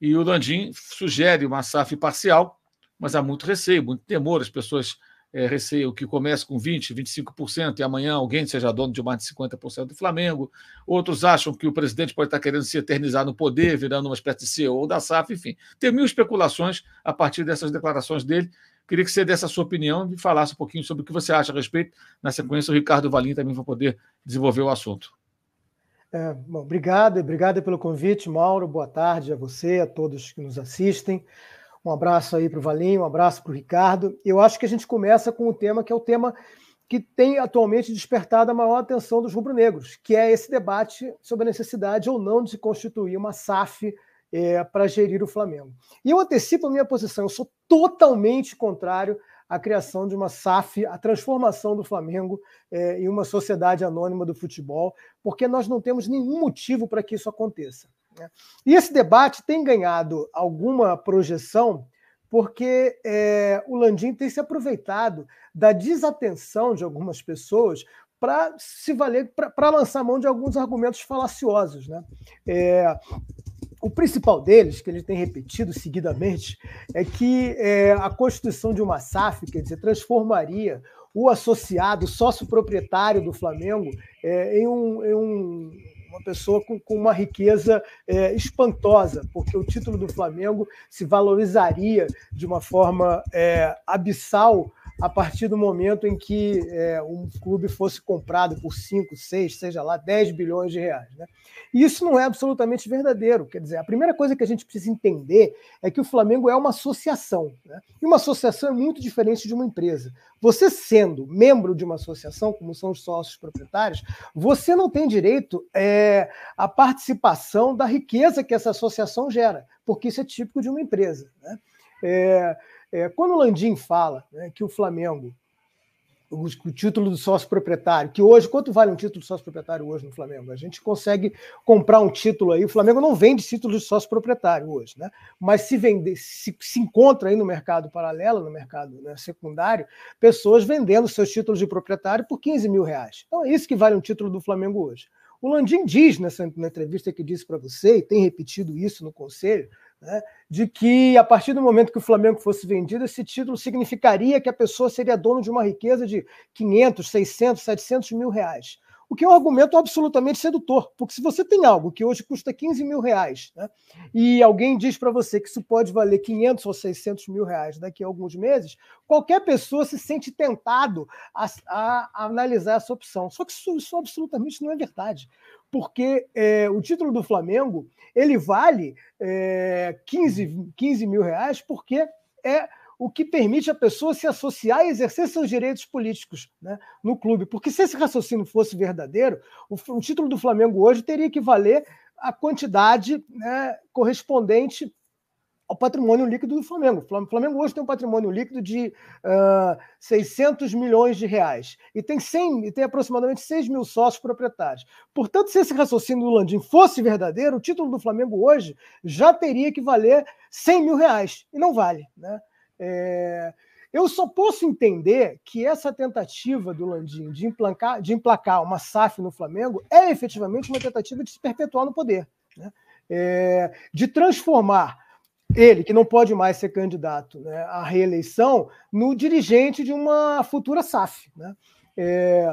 E o Landim sugere uma SAF parcial, mas há muito receio, muito temor. As pessoas é, receiam que comece com 20%, 25% e amanhã alguém seja dono de mais de 50% do Flamengo. Outros acham que o presidente pode estar querendo se eternizar no poder, virando uma espécie de CEO da SAF, enfim. Tem mil especulações a partir dessas declarações dele. Queria que você desse a sua opinião e falasse um pouquinho sobre o que você acha a respeito. Na sequência, o Ricardo Valim também vai poder desenvolver o assunto. É, bom, obrigado, obrigado pelo convite, Mauro. Boa tarde a você, a todos que nos assistem. Um abraço aí para o Valinho, um abraço para o Ricardo. Eu acho que a gente começa com o tema que é o tema que tem atualmente despertado a maior atenção dos rubro-negros, que é esse debate sobre a necessidade ou não de se constituir uma SAF é, para gerir o Flamengo. E eu antecipo a minha posição, eu sou totalmente contrário a criação de uma SAF, a transformação do Flamengo é, em uma sociedade anônima do futebol, porque nós não temos nenhum motivo para que isso aconteça. Né? E esse debate tem ganhado alguma projeção porque é, o Landim tem se aproveitado da desatenção de algumas pessoas para se valer para lançar mão de alguns argumentos falaciosos, né? É, o principal deles, que gente tem repetido seguidamente, é que é, a constituição de uma SAF, quer dizer, transformaria o associado, o sócio proprietário do Flamengo, é, em, um, em um, uma pessoa com, com uma riqueza é, espantosa, porque o título do Flamengo se valorizaria de uma forma é, abissal a partir do momento em que é, um clube fosse comprado por 5, 6, seja lá, 10 bilhões de reais. Né? E isso não é absolutamente verdadeiro. Quer dizer, a primeira coisa que a gente precisa entender é que o Flamengo é uma associação. Né? E uma associação é muito diferente de uma empresa. Você sendo membro de uma associação, como são os sócios proprietários, você não tem direito é, à participação da riqueza que essa associação gera, porque isso é típico de uma empresa. Né? É, é, quando o Landim fala né, que o Flamengo, o, o, título do sócio proprietário, que hoje, quanto vale um título de sócio proprietário hoje no Flamengo? A gente consegue comprar um título aí, o Flamengo não vende título de sócio proprietário hoje, né? Mas se vende, se, se encontra aí no mercado paralelo, no mercado né, secundário, pessoas vendendo seus títulos de proprietário por 15 mil reais. Então é isso que vale um título do Flamengo hoje. O Landim diz nessa na entrevista que disse para você, e tem repetido isso no conselho, né, de que a partir do momento que o Flamengo fosse vendido, esse título significaria que a pessoa seria dono de uma riqueza de 500, 600, 700 mil reais o que é um argumento absolutamente sedutor, porque se você tem algo que hoje custa 15 mil reais né, e alguém diz para você que isso pode valer 500 ou 600 mil reais daqui a alguns meses, qualquer pessoa se sente tentado a, a, a analisar essa opção. Só que isso, isso absolutamente não é verdade porque é, o título do Flamengo ele vale é, 15, 15 mil reais porque é o que permite a pessoa se associar e exercer seus direitos políticos né, no clube. Porque se esse raciocínio fosse verdadeiro, o, o título do Flamengo hoje teria que valer a quantidade né, correspondente ao patrimônio líquido do Flamengo. O Flamengo hoje tem um patrimônio líquido de uh, ah, 600 milhões de reais e tem 100, e tem aproximadamente 6 mil sócios proprietários. Portanto, se esse raciocínio do Landim fosse verdadeiro, o título do Flamengo hoje já teria que valer 100 mil reais e não vale, né? É... Eu só posso entender que essa tentativa do Landim de emplacar, de emplacar uma SAF no Flamengo é efetivamente uma tentativa de se perpetuar no poder, né? é, de transformar ele, que não pode mais ser candidato né, à reeleição, no dirigente de uma futura SAF. Né? É,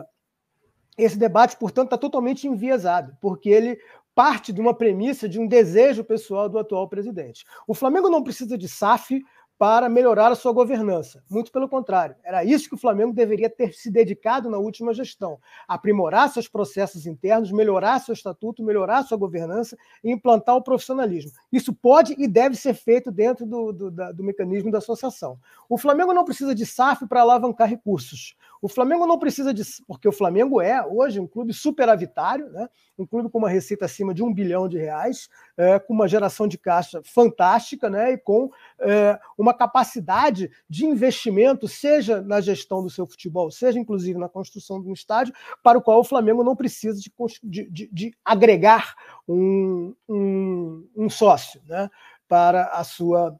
esse debate, portanto, está totalmente enviesado, porque ele parte de uma premissa, de um desejo pessoal do atual presidente. O Flamengo não precisa de SAF para melhorar a sua governança. Muito pelo contrário, era isso que o Flamengo deveria ter se dedicado na última gestão: aprimorar seus processos internos, melhorar seu estatuto, melhorar sua governança e implantar o profissionalismo. Isso pode e deve ser feito dentro do, do, da, do mecanismo da associação. O Flamengo não precisa de SAF para alavancar recursos. O Flamengo não precisa de. Porque o Flamengo é, hoje, um clube superavitário, né? um clube com uma receita acima de um bilhão de reais, é, com uma geração de caixa fantástica né? e com é, uma capacidade de investimento, seja na gestão do seu futebol, seja inclusive na construção de um estádio, para o qual o Flamengo não precisa de, de, de agregar um, um, um, sócio né, para a sua.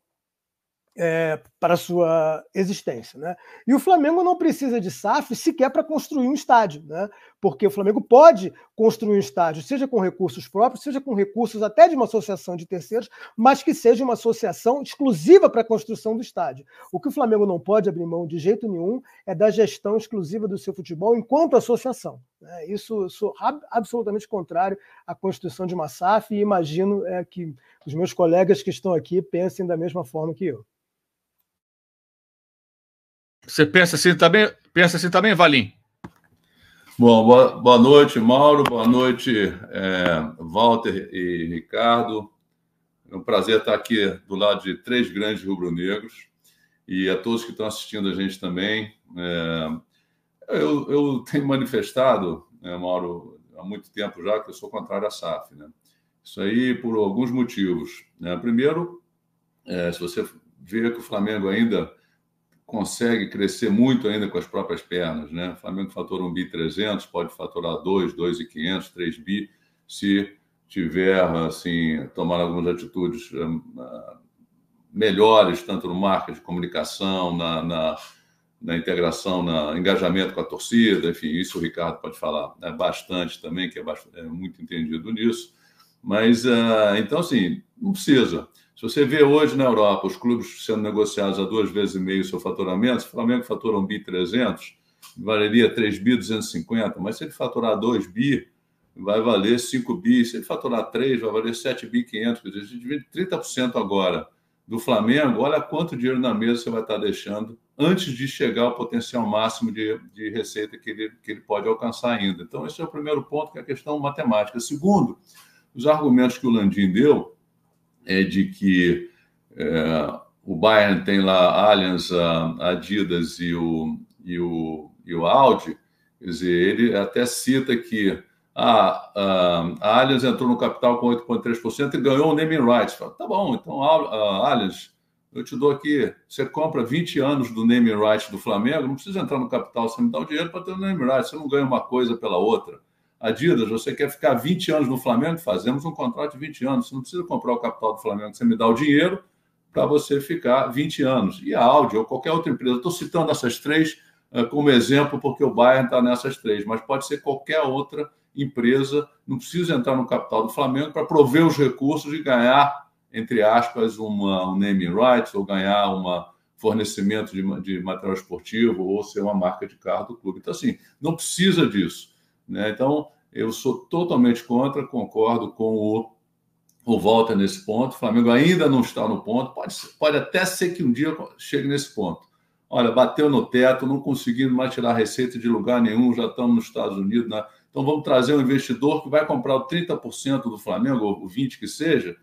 É, para a sua existência. Né? E o Flamengo não precisa de SAF sequer para construir um estádio, né? porque o Flamengo pode construir um estádio, seja com recursos próprios, seja com recursos até de uma associação de terceiros, mas que seja uma associação exclusiva para a construção do estádio. O que o Flamengo não pode abrir mão de jeito nenhum é da gestão exclusiva do seu futebol enquanto associação. Né? Isso sou absolutamente contrário à constituição de uma SAF e imagino é, que os meus colegas que estão aqui pensem da mesma forma que eu. Você pensa assim também, pensa assim também, Valim? Bom, boa, boa noite, Mauro. Boa noite, é, Walter e Ricardo. É um prazer estar aqui do lado de três grandes rubro-negros e a todos que estão assistindo a gente também. É, eu, eu, tenho manifestado, né, Mauro, há muito tempo já que eu sou contrário à SAF, né? Isso aí por alguns motivos. Né? Primeiro, é, se você vê que o Flamengo ainda consegue crescer muito ainda com as próprias pernas, né? O Flamengo fatura 1 bi 300, pode faturar 2, 2 e 500, 3 bi, se tiver, assim, tomar algumas atitudes hum, ah, melhores, tanto no marketing, de comunicação, na, na, na integração, no engajamento com a torcida, enfim, isso o Ricardo pode falar né, bastante também, que é, bastante, é muito entendido nisso. Mas, uh, então, assim, não precisa. Se você vê hoje na Europa os clubes sendo negociados a duas vezes e meio o seu faturamento, se o Flamengo fatura 1 bi 300, valeria 3 bi 250, mas se ele faturar 2 bi, vai valer 5 bi, se ele faturar 3, vai valer 7 bi 500, quer dizer, a gente divide 30% agora do Flamengo, olha quanto dinheiro na mesa você vai estar deixando antes de chegar ao potencial máximo de, de receita que ele, que ele pode alcançar ainda. Então, esse é o primeiro ponto, que é a questão matemática. Segundo, os argumentos que o Landim deu, é de que é, o Bayern tem lá a Allianz, a Adidas e o, e o, e o Audi, quer dizer, ele até cita que ah, a, a Allianz entrou no capital com 8,3% e ganhou o naming rights. Fala, tá bom, então a, a Allianz, eu te dou aqui, você compra 20 anos do naming rights do Flamengo, não precisa entrar no capital, você me dá o dinheiro para ter o naming rights, você não ganha uma coisa pela outra. Adidas, você quer ficar 20 anos no Flamengo? Fazemos um contrato de 20 anos. Você não precisa comprar o capital do Flamengo, você me dá o dinheiro para você ficar 20 anos. E a Audi ou qualquer outra empresa, estou citando essas três uh, como exemplo, porque o Bayern está nessas três, mas pode ser qualquer outra empresa, não precisa entrar no capital do Flamengo para prover os recursos e ganhar, entre aspas, uma, um naming rights ou ganhar um fornecimento de, de material esportivo ou ser uma marca de carro do clube. Então, assim, não precisa disso. Né? Então, eu sou totalmente contra, concordo com o, o Volta nesse ponto. O Flamengo ainda não está no ponto, pode, pode até ser que um dia chegue nesse ponto. Olha, bateu no teto, não conseguindo mais tirar receita de lugar nenhum, já estamos nos Estados Unidos. Né? Então, vamos trazer um investidor que vai comprar o 30% do Flamengo, ou 20% que seja,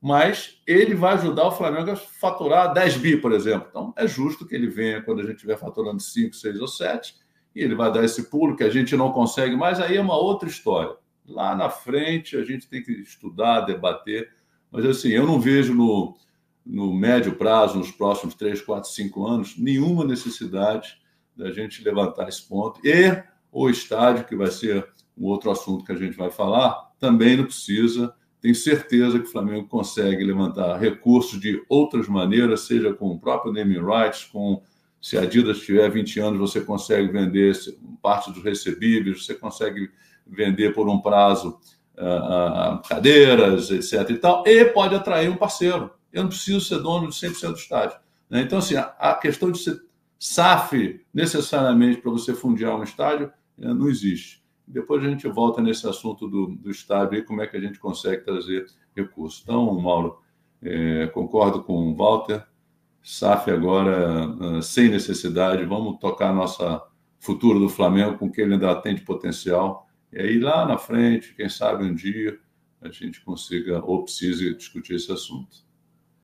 mas ele vai ajudar o Flamengo a faturar 10 bi, por exemplo. Então, é justo que ele venha quando a gente estiver faturando 5, 6 ou 7 e ele vai dar esse pulo que a gente não consegue mais, aí é uma outra história. Lá na frente a gente tem que estudar, debater, mas assim, eu não vejo no, no médio prazo, nos próximos 3, 4, 5 anos, nenhuma necessidade da gente levantar esse ponto. E o estádio, que vai ser um outro assunto que a gente vai falar, também não precisa. Tenho certeza que o Flamengo consegue levantar recursos de outras maneiras, seja com o próprio naming rights, com se a Adidas tiver 20 anos, você consegue vender parte dos recebíveis, você consegue vender por um prazo uh, cadeiras, etc. e tal, e pode atrair um parceiro. Eu não preciso ser dono de 100% do estádio. Né? Então, assim, a, a, questão de ser SAF necessariamente para você fundiar um estádio uh, não existe. Depois a gente volta nesse assunto do, do estádio e como é que a gente consegue trazer recursos. Então, Mauro, eh, concordo com o Walter. SAF agora ah, sem necessidade, vamos tocar nossa futuro do Flamengo com que ele ainda tem de potencial. E aí lá na frente, quem sabe um dia a gente consiga ou precise discutir esse assunto.